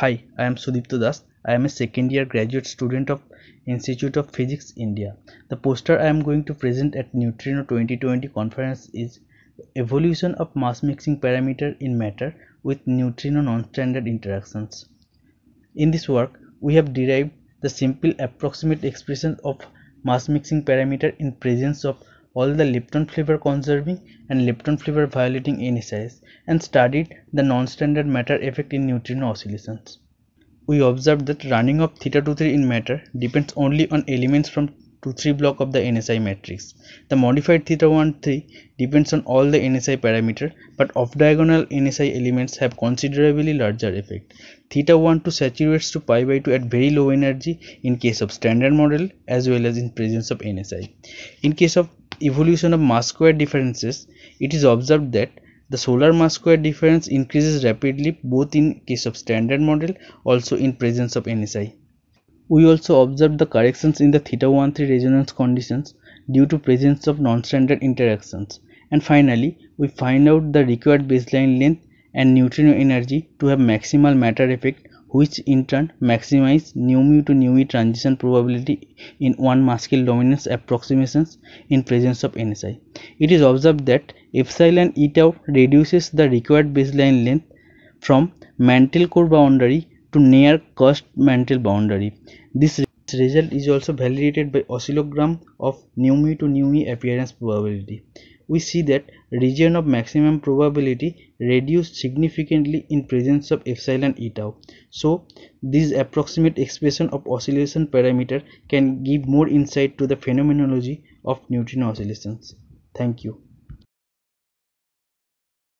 Hi, I am Sudipta Das. I am a second year graduate student of Institute of Physics India. The poster I am going to present at Neutrino 2020 conference is Evolution of Mass Mixing Parameter in Matter with Neutrino Non-Standard Interactions. In this work, we have derived the simple approximate expression of mass mixing parameter in presence of all the Lipton flavor conserving and Lipton flavor violating NSI's and studied the non-standard matter effect in neutrino oscillations. We observed that running of theta 23 in matter depends only on elements from three block of the NSI matrix. The modified theta 13 depends on all the NSI parameter but off-diagonal NSI elements have considerably larger effect. Theta 12 saturates to pi by 2 at very low energy in case of standard model as well as in presence of NSI. In case of evolution of mass square differences, it is observed that the solar mass square difference increases rapidly both in case of standard model also in presence of NSI. We also observed the corrections in the theta 13 resonance conditions due to presence of non-standard interactions. And finally, we find out the required baseline length and neutrino energy to have maximal matter effect which in turn maximize new mu to new e transition probability in one muscle dominance approximations in presence of NSI. It is observed that epsilon e tau reduces the required baseline length from mantle core boundary to near crust mantle boundary. This result is also validated by oscillogram of NUMI to NUMI appearance probability. We see that region of maximum probability reduced significantly in presence of epsilon e tau. So this approximate expression of oscillation parameter can give more insight to the phenomenology of neutrino oscillations. Thank you.